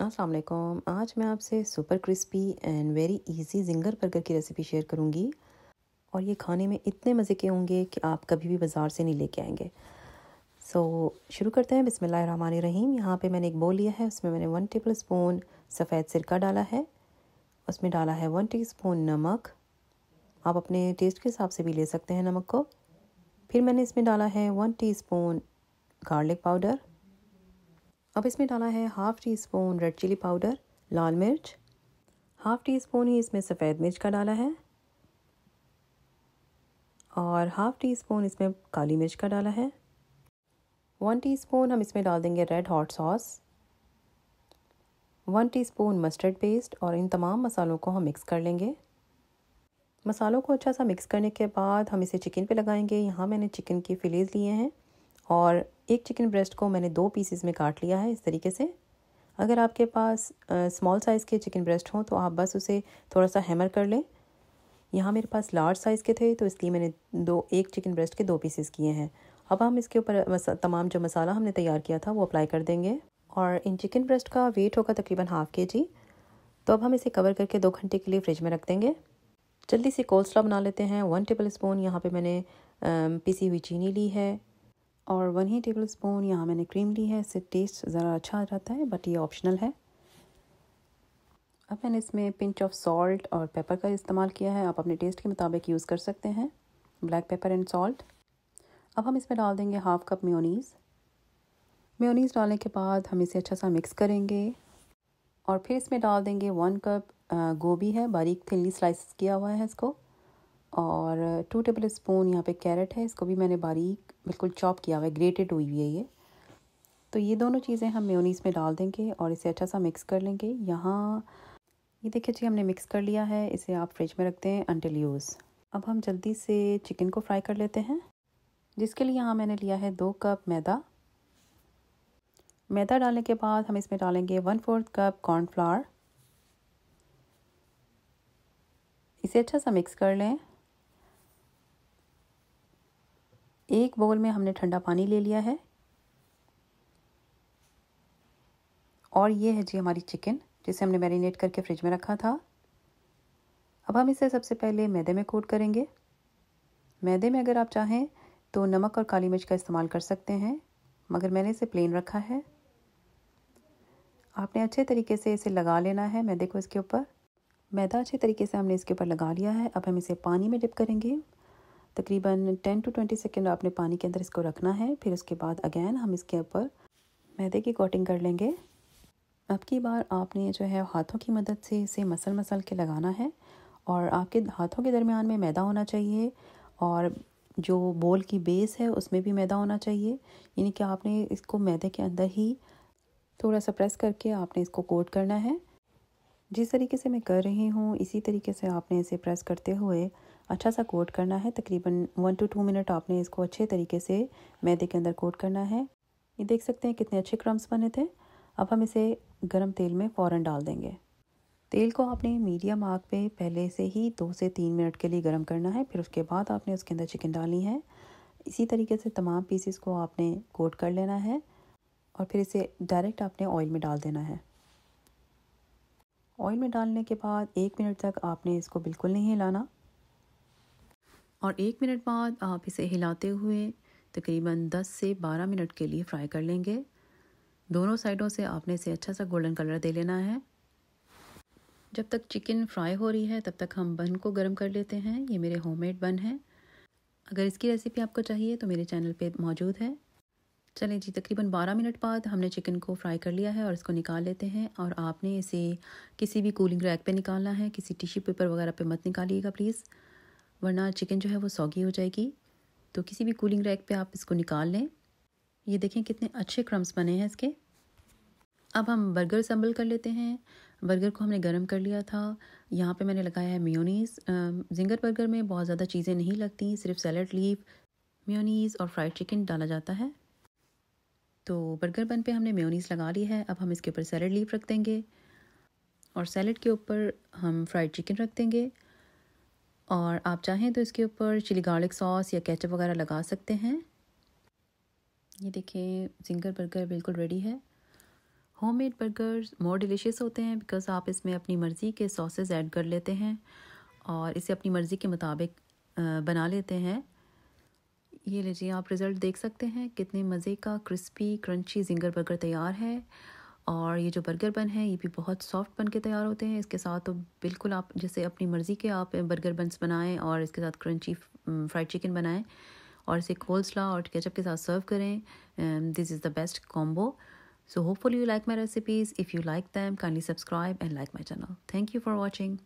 असलम आज मैं आपसे super crispy and very easy zinger burger की रेसिपी शेयर करूंगी और ये खाने में इतने मज़े के होंगे कि आप कभी भी बाज़ार से नहीं लेके आएंगे सो so, शुरू करते हैं बिसमिल्ल रहीम यहाँ पे मैंने एक बोल लिया है उसमें मैंने वन टेबल स्पून सफ़ेद सिरका डाला है उसमें डाला है वन टी नमक आप अपने टेस्ट के हिसाब से भी ले सकते हैं नमक को फिर मैंने इसमें डाला है वन टी गार्लिक पाउडर अब इसमें डाला है half teaspoon red chili powder लाल मिर्च हाफ़ टी स्पून ही इसमें सफ़ेद मिर्च का डाला है और हाफ़ टी स्पून इसमें काली मिर्च का डाला है वन टी स्पून हम इसमें डाल देंगे red hot sauce one teaspoon mustard paste और इन तमाम मसालों को हम मिक्स कर लेंगे मसालों को अच्छा सा मिक्स करने के बाद हम इसे चिकन पे लगाएंगे यहाँ मैंने चिकन के फ़िलेज़ लिए हैं और एक चिकन ब्रेस्ट को मैंने दो पीसेस में काट लिया है इस तरीके से अगर आपके पास स्मॉल साइज़ के चिकन ब्रेस्ट हों तो आप बस उसे थोड़ा सा हैमर कर लें यहाँ मेरे पास लार्ज साइज़ के थे तो इसलिए मैंने दो एक चिकन ब्रेस्ट के दो पीसेस किए हैं अब हम इसके ऊपर तमाम जो मसाला हमने तैयार किया था वो अप्लाई कर देंगे और इन चिकन ब्रेस्ट का वेट होगा तकरीबन हाफ़ के जी तो अब हम इसे कवर करके दो घंटे के लिए फ्रिज में रख देंगे जल्दी से कोल्सला बना लेते हैं वन टेबल स्पून यहाँ पर मैंने पिसी हुई चीनी ली है और वन ही टेबल स्पून यहाँ मैंने क्रीम ली है इससे टेस्ट ज़रा अच्छा आ जाता है बट ये ऑप्शनल है अब मैंने इसमें पिंच ऑफ सॉल्ट और पेपर का इस्तेमाल किया है आप अपने टेस्ट के मुताबिक यूज़ कर सकते हैं ब्लैक पेपर एंड सॉल्ट अब हम इसमें डाल देंगे हाफ़ कप म्योनीज़ म्योनीज़ डालने के बाद हम इसे अच्छा सा मिक्स करेंगे और फिर इसमें डाल देंगे वन कप uh, गोभी है बारीक थिली स्लाइस किया हुआ है इसको और टू टेबल स्पून यहाँ पे कैरेट है इसको भी मैंने बारीक बिल्कुल चॉप किया हुआ है ग्रेटेड हुई है ये तो ये दोनों चीज़ें हम मेोनीस में डाल देंगे और इसे अच्छा सा मिक्स कर लेंगे यहाँ ये देखिए जी हमने मिक्स कर लिया है इसे आप फ्रिज में रखते हैं अनटिल यूज़ अब हम जल्दी से चिकन को फ्राई कर लेते हैं जिसके लिए यहाँ मैंने लिया है दो कप मैदा मैदा डालने के बाद हम इसमें डालेंगे वन फोर्थ कप कॉर्नफ्लावर इसे अच्छा सा मिक्स कर लें एक बाउल में हमने ठंडा पानी ले लिया है और ये है जी हमारी चिकन जिसे हमने मैरिनेट करके फ्रिज में रखा था अब हम इसे सबसे पहले मैदे में कोट करेंगे मैदे में अगर आप चाहें तो नमक और काली मिर्च का इस्तेमाल कर सकते हैं मगर मैंने इसे प्लेन रखा है आपने अच्छे तरीके से इसे लगा लेना है मैदे को इसके ऊपर मैदा अच्छे तरीके से हमने इसके ऊपर लगा लिया है अब हम इसे पानी में डिप करेंगे तकरीबन टेन टू ट्वेंटी सेकेंड आपने पानी के अंदर इसको रखना है फिर उसके बाद अगेन हम इसके ऊपर मैदे की कोटिंग कर लेंगे अब की बार आपने जो है हाथों की मदद से इसे मसल मसल के लगाना है और आपके हाथों के दरमियान में मैदा होना चाहिए और जो बोल की बेस है उसमें भी मैदा होना चाहिए यानी कि आपने इसको मैदे के अंदर ही थोड़ा सा प्रेस करके आपने इसको कोट करना है जिस तरीके से मैं कर रही हूँ इसी तरीके से आपने इसे प्रेस करते हुए अच्छा सा कोट करना है तकरीबन वन टू टू मिनट आपने इसको अच्छे तरीके से मैदे के अंदर कोट करना है ये देख सकते हैं कितने अच्छे क्रम्स बने थे अब हम इसे गर्म तेल में फ़ौर डाल देंगे तेल को आपने मीडियम आग पे पहले से ही दो से तीन मिनट के लिए गर्म करना है फिर उसके बाद आपने उसके अंदर चिकन डालनी है इसी तरीके से तमाम पीसेस को आपने कोट कर लेना है और फिर इसे डायरेक्ट आपने ऑयल में डाल देना है ऑयल में डालने के बाद एक मिनट तक आपने इसको बिल्कुल नहीं हिलाना और एक मिनट बाद आप इसे हिलाते हुए तकरीबन 10 से 12 मिनट के लिए फ्राई कर लेंगे दोनों साइडों से आपने इसे अच्छा सा गोल्डन कलर दे लेना है जब तक चिकन फ्राई हो रही है तब तक हम बन को गर्म कर लेते हैं ये मेरे होममेड बन है अगर इसकी रेसिपी आपको चाहिए तो मेरे चैनल पे मौजूद है चलें जी तकरीबन 12 मिनट बाद हमने चिकन को फ्राई कर लिया है और इसको निकाल लेते हैं और आपने इसे किसी भी कूलिंग रैक पे निकालना है किसी टिश्यू पेपर वगैरह पे मत निकालिएगा प्लीज़ वरना चिकन जो है वो सौगी हो जाएगी तो किसी भी कूलिंग रैक पे आप इसको निकाल लें ये देखें कितने अच्छे क्रम्स बने हैं इसके अब हम बर्गर संबल कर लेते हैं बर्गर को हमने गर्म कर लिया था यहाँ पे मैंने लगाया है म्योनीस जिंगर बर्गर में बहुत ज़्यादा चीज़ें नहीं लगती सिर्फ सैलड लीव म्योनीस और फ्राइड चिकन डाला जाता है तो बर्गर बन पे हमने म्योनीस लगा ली है अब हम इसके ऊपर सैलड लीफ रख देंगे और सैलड के ऊपर हम फ्राइड चिकन रख देंगे और आप चाहें तो इसके ऊपर चिली गार्लिक सॉस या केचप वगैरह लगा सकते हैं ये देखिए जिंगर बर्गर बिल्कुल रेडी है होममेड बर्गर्स मोर डिलीशियस होते हैं बिकॉज़ आप इसमें अपनी मर्ज़ी के सॉसेस ऐड कर लेते हैं और इसे अपनी मर्ज़ी के मुताबिक बना लेते हैं ये लीजिए आप रिज़ल्ट देख सकते हैं कितने मज़े का क्रिस्पी क्रंची जिंगर बर्गर तैयार है और ये जो बर्गर बन है ये भी बहुत सॉफ्ट बन के तैयार होते हैं इसके साथ तो बिल्कुल आप जैसे अपनी मर्ज़ी के आप बर्गर बन्स बनाएं और इसके साथ क्रंची फ्राइड चिकन बनाएं और इसे कोल्सला और केचप के साथ सर्व करें this is the best combo so hopefully you like my recipes if you like them kindly subscribe and like my channel thank you for watching